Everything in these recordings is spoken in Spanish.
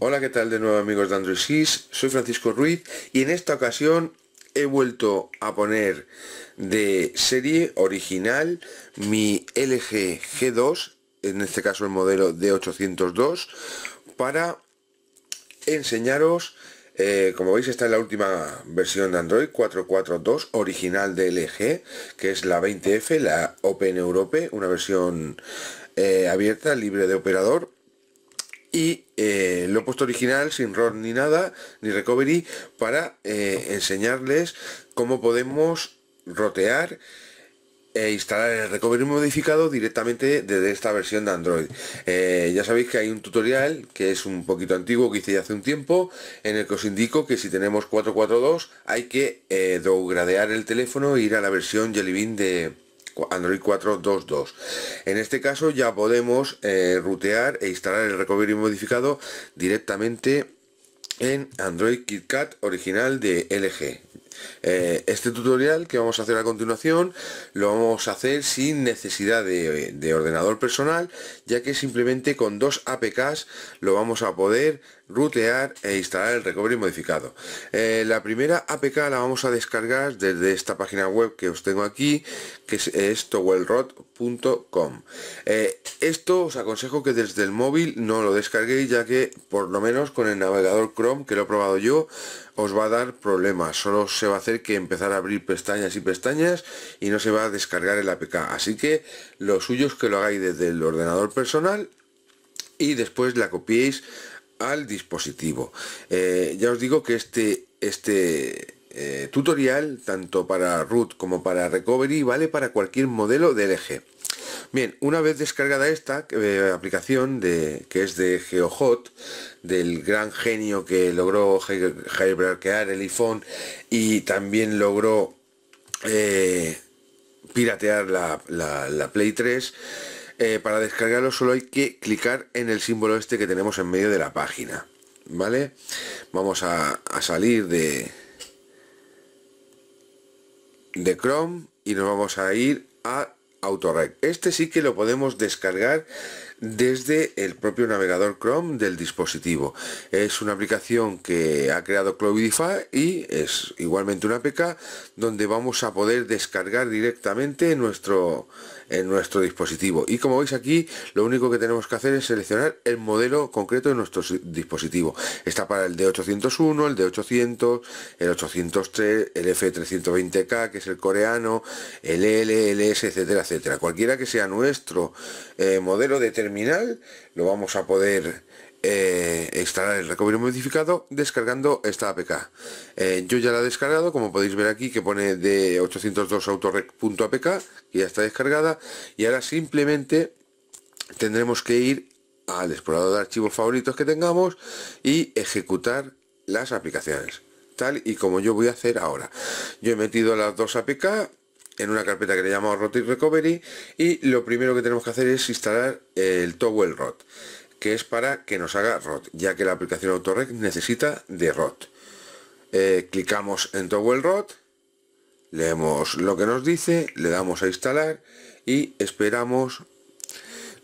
Hola, ¿qué tal de nuevo amigos de Android 6? Soy Francisco Ruiz y en esta ocasión he vuelto a poner de serie original mi LG G2, en este caso el modelo D802, para enseñaros, eh, como veis está en la última versión de Android 442 original de LG, que es la 20F, la Open Europe, una versión eh, abierta, libre de operador y eh, lo he puesto original, sin ROR ni nada, ni recovery, para eh, enseñarles cómo podemos rotear e instalar el recovery modificado directamente desde esta versión de Android. Eh, ya sabéis que hay un tutorial que es un poquito antiguo que hice ya hace un tiempo en el que os indico que si tenemos 442 hay que eh, el teléfono e ir a la versión Jelly Bean de, Android 4.2.2. En este caso ya podemos eh, rutear e instalar el recovery modificado directamente en Android KitKat original de LG. Eh, este tutorial que vamos a hacer a continuación lo vamos a hacer sin necesidad de, ordenador personal ya que simplemente con dos APKs lo vamos a poder rutear e instalar el recovery modificado. Eh, la primera APK la vamos a descargar desde esta página web que os tengo aquí, que es, es eh, esto os aconsejo que desde el móvil no lo descarguéis, ya que por lo menos con el navegador Chrome, que lo he probado yo, os va a dar problemas. Solo se va a hacer que empezar a abrir pestañas y pestañas y no se va a descargar el APK. Así que lo suyo es que lo hagáis desde el ordenador personal y después la copiéis al dispositivo. Eh, ya os digo que este, este eh, tutorial, tanto para root como para recovery, vale para cualquier modelo de eje Bien, una vez descargada esta eh, aplicación de, que es de GeoHot, del gran genio que logró jailbreakear el iPhone y también logró piratear la, la Play 3, eh, para descargarlo solo hay que clicar en el símbolo este que tenemos en medio de la página. ¿Vale? Vamos a, salir de, de Chrome y nos vamos a ir a AutoRec. Este sí que lo podemos descargar desde el propio navegador Chrome del dispositivo. Es una aplicación que ha creado Cloudify y es igualmente una APK donde vamos a poder descargar directamente nuestro en nuestro dispositivo. Y como veis aquí, lo único que tenemos que hacer es seleccionar el modelo concreto de nuestro dispositivo. Está para el D801, el D800, el 803, el F320K, que es el coreano, el LLS, etcétera, etcétera. Cualquiera que sea nuestro eh, modelo de terminal, lo vamos a poder instalar eh, el recovery modificado descargando esta APK. Eh, yo ya la he descargado, como podéis ver aquí que pone de 802autorec.apk, que ya está descargada, y ahora simplemente tendremos que ir al explorador de archivos favoritos que tengamos y ejecutar las aplicaciones, tal y como yo voy a hacer ahora. Yo he metido las dos APK, en una carpeta que le llamamos Rotate Recovery y lo primero que tenemos que hacer es instalar el Towel Rot que es para que nos haga ROT, ya que la aplicación AutoRec necesita de ROT. Eh, clicamos en Toggle ROT, leemos lo que nos dice, le damos a instalar y esperamos,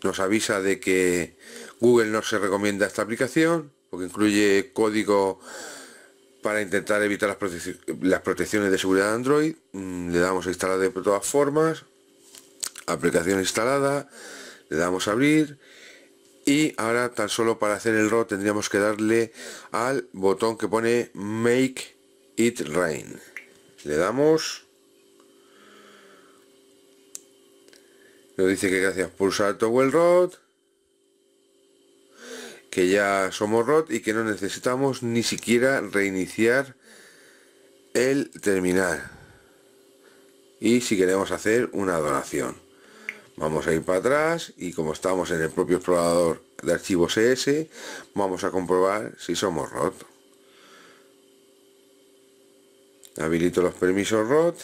nos avisa de que Google no se recomienda esta aplicación, porque incluye código para intentar evitar las, protecciones de seguridad de Android. Mm, le damos a instalar de todas formas, aplicación instalada, le damos a abrir y ahora tan solo para hacer el rot tendríamos que darle al botón que pone Make It Rain le damos nos dice que gracias por pulsar el Rod que ya somos rot y que no necesitamos ni siquiera reiniciar el terminal y si queremos hacer una donación Vamos a ir para atrás y como estamos en el propio explorador de archivos ES, vamos a comprobar si somos ROT. Habilito los permisos ROT.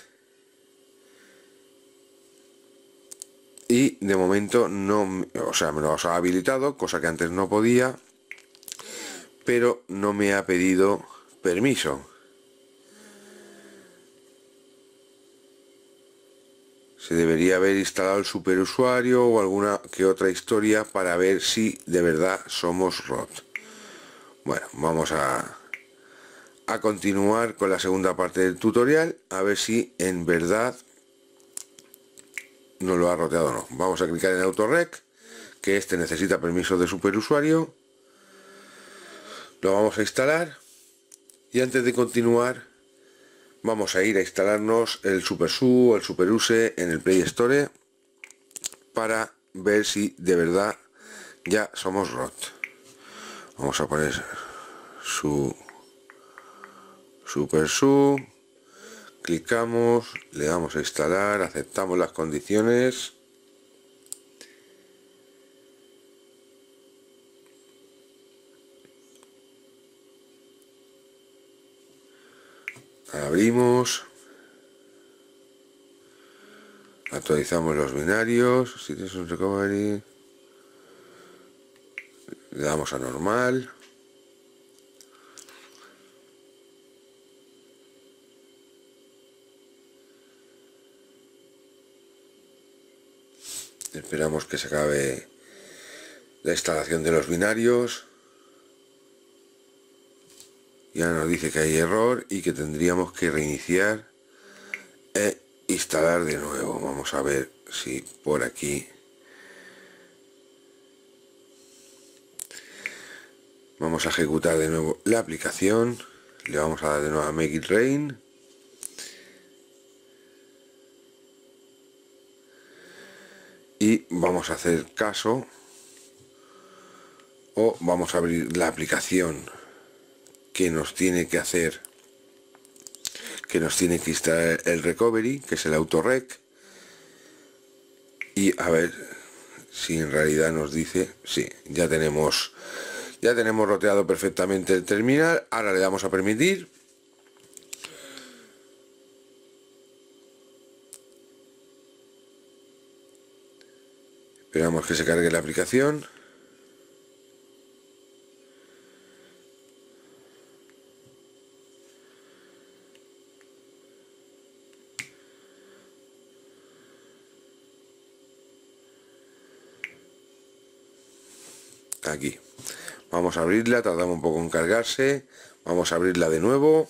Y de momento no, o sea, me ha habilitado, cosa que antes no podía, pero no me ha pedido permiso. debería haber instalado el superusuario o alguna que otra historia para ver si de verdad somos ROT. Bueno, vamos a, a continuar con la segunda parte del tutorial, a ver si en verdad nos lo ha roteado no. Vamos a clicar en Autorec, que este necesita permiso de superusuario. Lo vamos a instalar y antes de continuar vamos a ir a instalarnos el Super el Super Use en el Play Store para ver si de verdad ya somos ROT. Vamos a poner su Super Su, clicamos, le damos a instalar, aceptamos las condiciones abrimos actualizamos los binarios si recovery le damos a normal esperamos que se acabe la instalación de los binarios ya nos dice que hay error y que tendríamos que reiniciar e instalar de nuevo vamos a ver si por aquí vamos a ejecutar de nuevo la aplicación le vamos a dar de nuevo a make it rain y vamos a hacer caso o vamos a abrir la aplicación que nos tiene que hacer que nos tiene que instalar el recovery que es el autorec y a ver si en realidad nos dice sí ya tenemos ya tenemos roteado perfectamente el terminal ahora le damos a permitir esperamos que se cargue la aplicación aquí vamos a abrirla tardamos un poco en cargarse vamos a abrirla de nuevo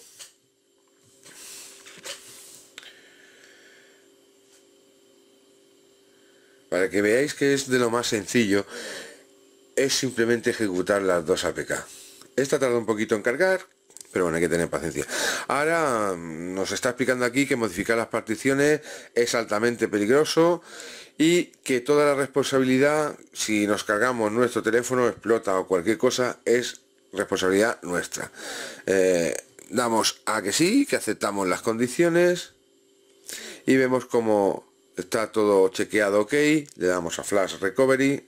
para que veáis que es de lo más sencillo es simplemente ejecutar las dos APK esta tarda un poquito en cargar pero bueno, hay que tener paciencia. Ahora mm, nos está explicando aquí que modificar las particiones es altamente peligroso y que toda la responsabilidad, si nos cargamos nuestro teléfono, explota o cualquier cosa, es responsabilidad nuestra. Eh, damos a que sí, que aceptamos las condiciones y vemos cómo está todo chequeado ok, le damos a Flash Recovery,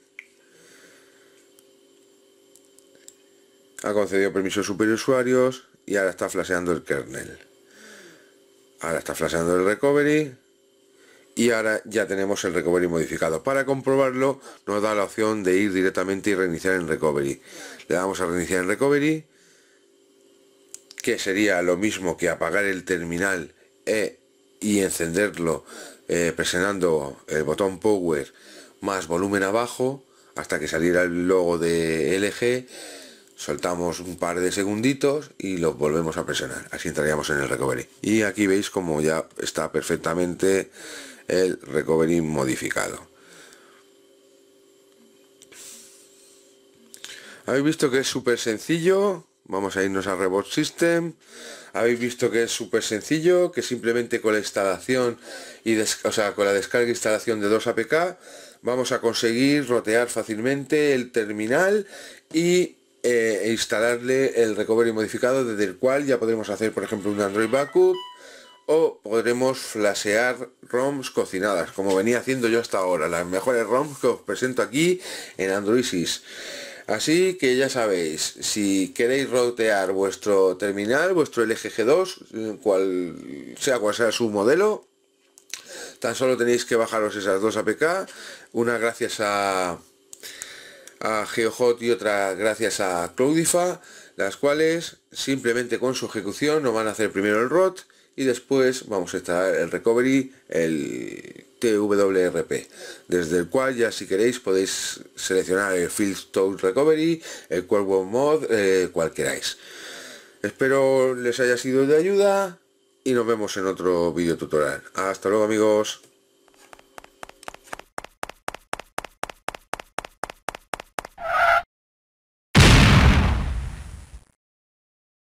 ha concedido permiso permisos superusuarios, y ahora está flasheando el kernel. Ahora está flasheando el recovery y ahora ya tenemos el recovery modificado. Para comprobarlo nos da la opción de ir directamente y reiniciar en recovery. Le damos a reiniciar en recovery, que sería lo mismo que apagar el terminal e, y encenderlo eh, presionando el botón power más volumen abajo hasta que saliera el logo de LG soltamos un par de segunditos y lo volvemos a presionar así entraríamos en el recovery y aquí veis como ya está perfectamente el recovery modificado habéis visto que es súper sencillo vamos a irnos a reboot System habéis visto que es súper sencillo que simplemente con la instalación y o sea, con la descarga e instalación de dos APK vamos a conseguir rotear fácilmente el terminal y e instalarle el recovery modificado desde el cual ya podremos hacer por ejemplo un Android Backup o podremos flashear ROMs cocinadas como venía haciendo yo hasta ahora las mejores ROMs que os presento aquí en Android así que ya sabéis si queréis rotear vuestro terminal vuestro LGG2 eh, cual sea cual sea su modelo tan solo tenéis que bajaros esas dos APK una gracias a a GeoHot y otra gracias a Cloudifa las cuales simplemente con su ejecución nos van a hacer primero el ROT y después vamos a estar el recovery, el TWRP, desde el cual ya si queréis podéis seleccionar el Field Tool Recovery, el Cuervo Mod, eh, cual queráis. Espero les haya sido de ayuda y nos vemos en otro vídeo tutorial. Hasta luego amigos.